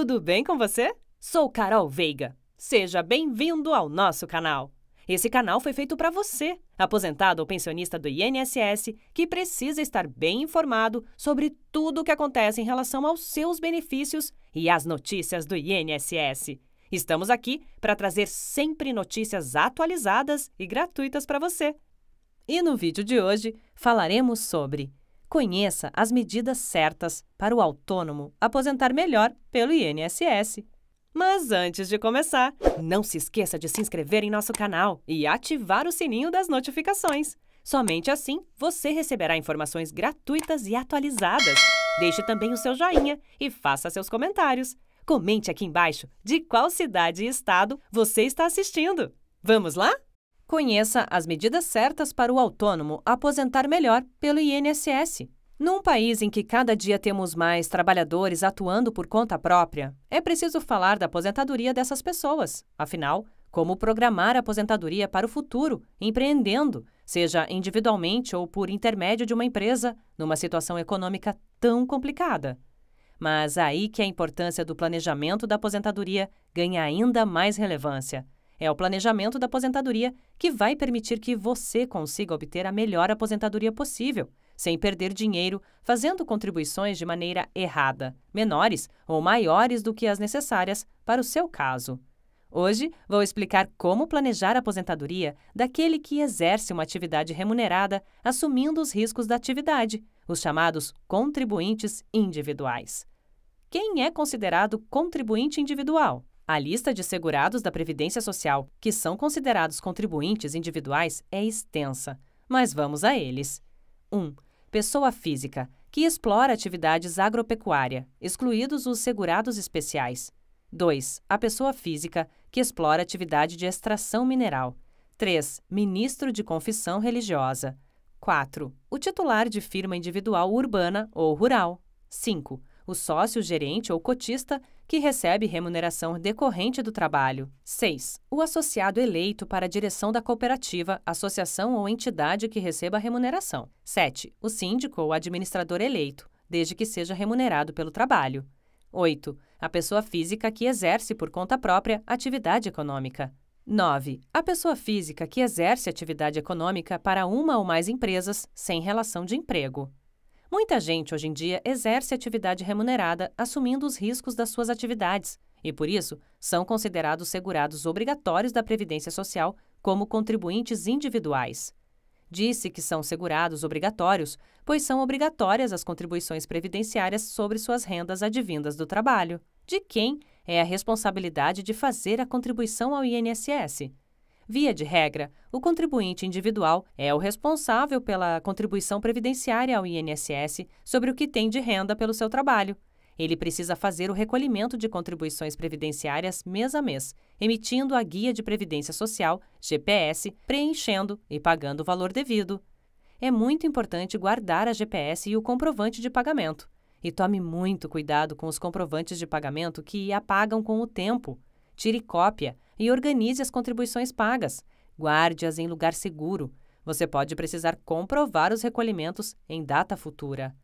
Tudo bem com você? Sou Carol Veiga. Seja bem-vindo ao nosso canal. Esse canal foi feito para você, aposentado ou pensionista do INSS, que precisa estar bem informado sobre tudo o que acontece em relação aos seus benefícios e às notícias do INSS. Estamos aqui para trazer sempre notícias atualizadas e gratuitas para você. E no vídeo de hoje falaremos sobre Conheça as medidas certas para o autônomo aposentar melhor pelo INSS. Mas antes de começar, não se esqueça de se inscrever em nosso canal e ativar o sininho das notificações. Somente assim você receberá informações gratuitas e atualizadas. Deixe também o seu joinha e faça seus comentários. Comente aqui embaixo de qual cidade e estado você está assistindo. Vamos lá? Conheça as medidas certas para o autônomo aposentar melhor pelo INSS. Num país em que cada dia temos mais trabalhadores atuando por conta própria, é preciso falar da aposentadoria dessas pessoas. Afinal, como programar a aposentadoria para o futuro, empreendendo, seja individualmente ou por intermédio de uma empresa, numa situação econômica tão complicada? Mas aí que a importância do planejamento da aposentadoria ganha ainda mais relevância. É o planejamento da aposentadoria que vai permitir que você consiga obter a melhor aposentadoria possível, sem perder dinheiro fazendo contribuições de maneira errada, menores ou maiores do que as necessárias para o seu caso. Hoje vou explicar como planejar a aposentadoria daquele que exerce uma atividade remunerada, assumindo os riscos da atividade, os chamados contribuintes individuais. Quem é considerado contribuinte individual? A lista de segurados da Previdência Social que são considerados contribuintes individuais é extensa, mas vamos a eles. 1. Um, pessoa física, que explora atividades agropecuária, excluídos os segurados especiais. 2. A pessoa física, que explora atividade de extração mineral. 3. Ministro de confissão religiosa. 4. O titular de firma individual urbana ou rural. 5 o sócio, gerente ou cotista, que recebe remuneração decorrente do trabalho. 6. O associado eleito para a direção da cooperativa, associação ou entidade que receba remuneração. 7. O síndico ou administrador eleito, desde que seja remunerado pelo trabalho. 8. A pessoa física que exerce por conta própria atividade econômica. 9. A pessoa física que exerce atividade econômica para uma ou mais empresas sem relação de emprego. Muita gente hoje em dia exerce atividade remunerada assumindo os riscos das suas atividades e, por isso, são considerados segurados obrigatórios da Previdência Social como contribuintes individuais. Disse que são segurados obrigatórios, pois são obrigatórias as contribuições previdenciárias sobre suas rendas advindas do trabalho. De quem é a responsabilidade de fazer a contribuição ao INSS? Via de regra, o contribuinte individual é o responsável pela contribuição previdenciária ao INSS sobre o que tem de renda pelo seu trabalho. Ele precisa fazer o recolhimento de contribuições previdenciárias mês a mês, emitindo a Guia de Previdência Social, GPS, preenchendo e pagando o valor devido. É muito importante guardar a GPS e o comprovante de pagamento. E tome muito cuidado com os comprovantes de pagamento que apagam com o tempo. Tire cópia, e organize as contribuições pagas. Guarde-as em lugar seguro. Você pode precisar comprovar os recolhimentos em data futura.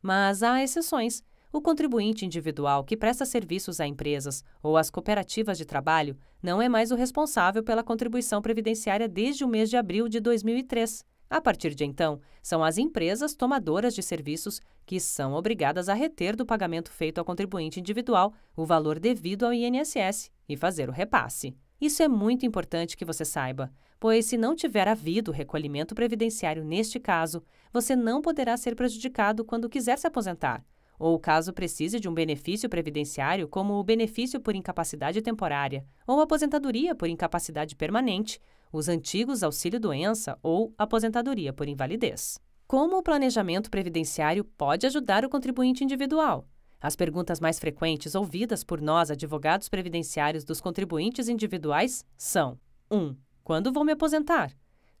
Mas há exceções. O contribuinte individual que presta serviços a empresas ou às cooperativas de trabalho não é mais o responsável pela contribuição previdenciária desde o mês de abril de 2003. A partir de então, são as empresas tomadoras de serviços que são obrigadas a reter do pagamento feito ao contribuinte individual o valor devido ao INSS e fazer o repasse. Isso é muito importante que você saiba, pois se não tiver havido recolhimento previdenciário neste caso, você não poderá ser prejudicado quando quiser se aposentar, ou caso precise de um benefício previdenciário, como o benefício por incapacidade temporária ou aposentadoria por incapacidade permanente, os antigos auxílio-doença ou aposentadoria por invalidez. Como o planejamento previdenciário pode ajudar o contribuinte individual? As perguntas mais frequentes ouvidas por nós, advogados previdenciários dos contribuintes individuais, são: 1. Um, quando vou me aposentar?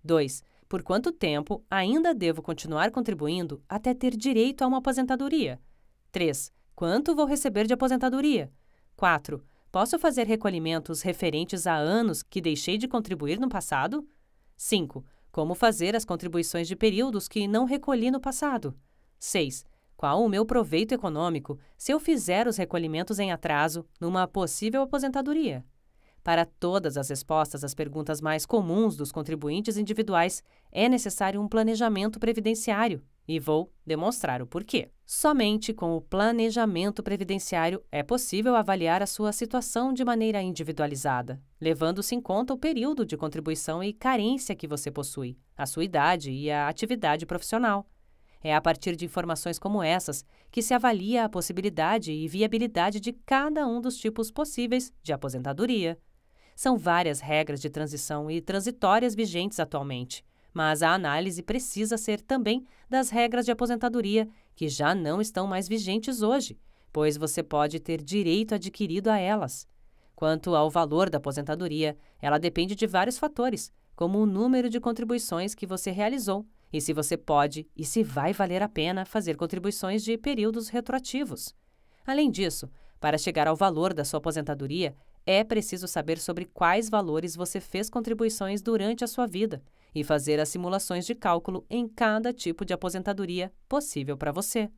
2. Por quanto tempo ainda devo continuar contribuindo até ter direito a uma aposentadoria? 3. Quanto vou receber de aposentadoria? 4. Posso fazer recolhimentos referentes a anos que deixei de contribuir no passado? 5. Como fazer as contribuições de períodos que não recolhi no passado? 6. Qual o meu proveito econômico se eu fizer os recolhimentos em atraso numa possível aposentadoria? Para todas as respostas às perguntas mais comuns dos contribuintes individuais, é necessário um planejamento previdenciário, e vou demonstrar o porquê. Somente com o planejamento previdenciário é possível avaliar a sua situação de maneira individualizada, levando-se em conta o período de contribuição e carência que você possui, a sua idade e a atividade profissional. É a partir de informações como essas que se avalia a possibilidade e viabilidade de cada um dos tipos possíveis de aposentadoria. São várias regras de transição e transitórias vigentes atualmente, mas a análise precisa ser também das regras de aposentadoria que já não estão mais vigentes hoje, pois você pode ter direito adquirido a elas. Quanto ao valor da aposentadoria, ela depende de vários fatores, como o número de contribuições que você realizou e se você pode e se vai valer a pena fazer contribuições de períodos retroativos. Além disso, para chegar ao valor da sua aposentadoria, é preciso saber sobre quais valores você fez contribuições durante a sua vida e fazer as simulações de cálculo em cada tipo de aposentadoria possível para você.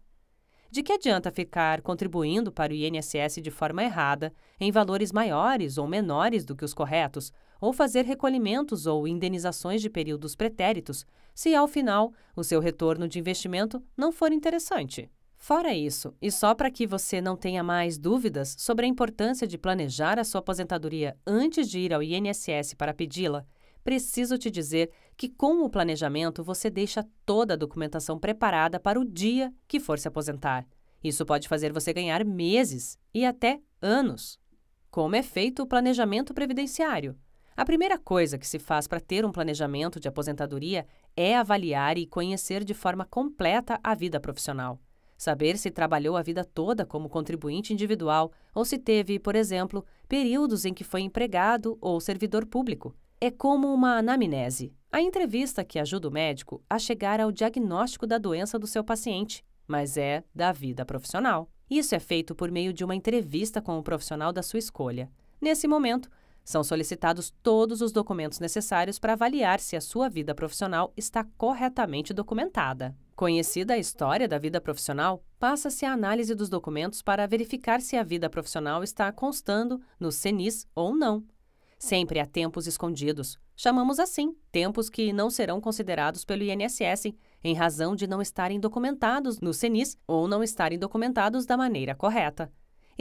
De que adianta ficar contribuindo para o INSS de forma errada, em valores maiores ou menores do que os corretos, ou fazer recolhimentos ou indenizações de períodos pretéritos, se ao final o seu retorno de investimento não for interessante. Fora isso, e só para que você não tenha mais dúvidas sobre a importância de planejar a sua aposentadoria antes de ir ao INSS para pedi-la, preciso te dizer que com o planejamento você deixa toda a documentação preparada para o dia que for se aposentar. Isso pode fazer você ganhar meses e até anos. Como é feito o planejamento previdenciário? A primeira coisa que se faz para ter um planejamento de aposentadoria é avaliar e conhecer de forma completa a vida profissional. Saber se trabalhou a vida toda como contribuinte individual ou se teve, por exemplo, períodos em que foi empregado ou servidor público. É como uma anamnese, a entrevista que ajuda o médico a chegar ao diagnóstico da doença do seu paciente, mas é da vida profissional. Isso é feito por meio de uma entrevista com o profissional da sua escolha. Nesse momento, são solicitados todos os documentos necessários para avaliar se a sua vida profissional está corretamente documentada. Conhecida a história da vida profissional, passa-se a análise dos documentos para verificar se a vida profissional está constando no CENIS ou não. Sempre há tempos escondidos, chamamos assim, tempos que não serão considerados pelo INSS, em razão de não estarem documentados no CENIS ou não estarem documentados da maneira correta.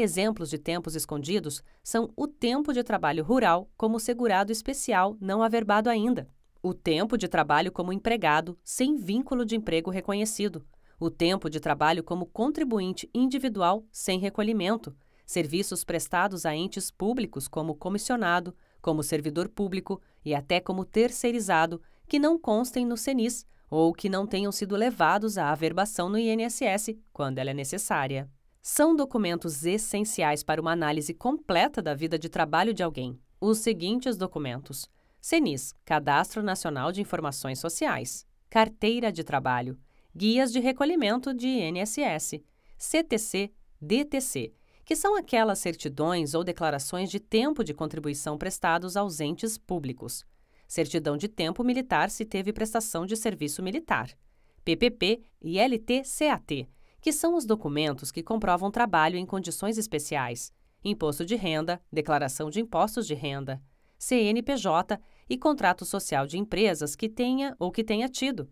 Exemplos de tempos escondidos são o tempo de trabalho rural como segurado especial não averbado ainda, o tempo de trabalho como empregado sem vínculo de emprego reconhecido, o tempo de trabalho como contribuinte individual sem recolhimento, serviços prestados a entes públicos como comissionado, como servidor público e até como terceirizado que não constem no CENIS ou que não tenham sido levados à averbação no INSS quando ela é necessária são documentos essenciais para uma análise completa da vida de trabalho de alguém. Os seguintes documentos: CENIS, Cadastro Nacional de Informações Sociais, Carteira de Trabalho, Guias de Recolhimento de INSS, CTC, DTC, que são aquelas certidões ou declarações de tempo de contribuição prestados aos entes públicos. Certidão de tempo militar se teve prestação de serviço militar. PPP e LTCAT, que são os documentos que comprovam trabalho em condições especiais, imposto de renda, declaração de impostos de renda, CNPJ e contrato social de empresas que tenha ou que tenha tido,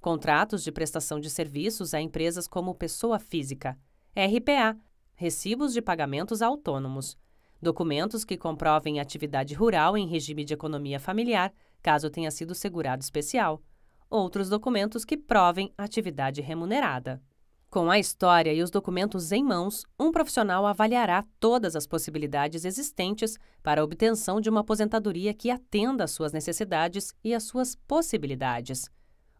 contratos de prestação de serviços a empresas como pessoa física, RPA, recibos de pagamentos a autônomos, documentos que comprovem atividade rural em regime de economia familiar, caso tenha sido segurado especial, outros documentos que provem atividade remunerada. Com a história e os documentos em mãos, um profissional avaliará todas as possibilidades existentes para a obtenção de uma aposentadoria que atenda às suas necessidades e às suas possibilidades.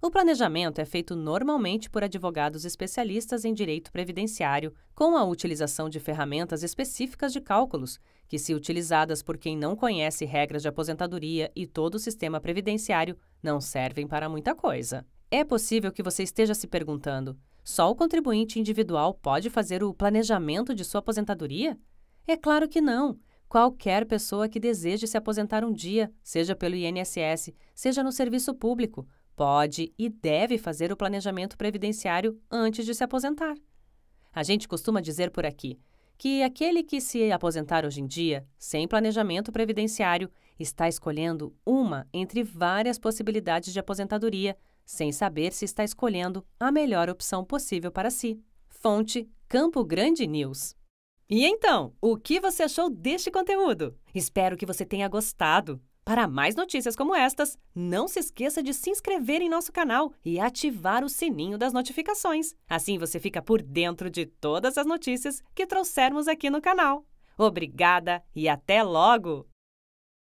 O planejamento é feito normalmente por advogados especialistas em direito previdenciário, com a utilização de ferramentas específicas de cálculos, que, se utilizadas por quem não conhece regras de aposentadoria e todo o sistema previdenciário, não servem para muita coisa. É possível que você esteja se perguntando: só o contribuinte individual pode fazer o planejamento de sua aposentadoria? É claro que não. Qualquer pessoa que deseje se aposentar um dia, seja pelo INSS, seja no serviço público, pode e deve fazer o planejamento previdenciário antes de se aposentar. A gente costuma dizer por aqui que aquele que se aposentar hoje em dia, sem planejamento previdenciário, está escolhendo uma entre várias possibilidades de aposentadoria sem saber se está escolhendo a melhor opção possível para si. Fonte Campo Grande News. E então, o que você achou deste conteúdo? Espero que você tenha gostado. Para mais notícias como estas, não se esqueça de se inscrever em nosso canal e ativar o sininho das notificações. Assim você fica por dentro de todas as notícias que trouxermos aqui no canal. Obrigada e até logo!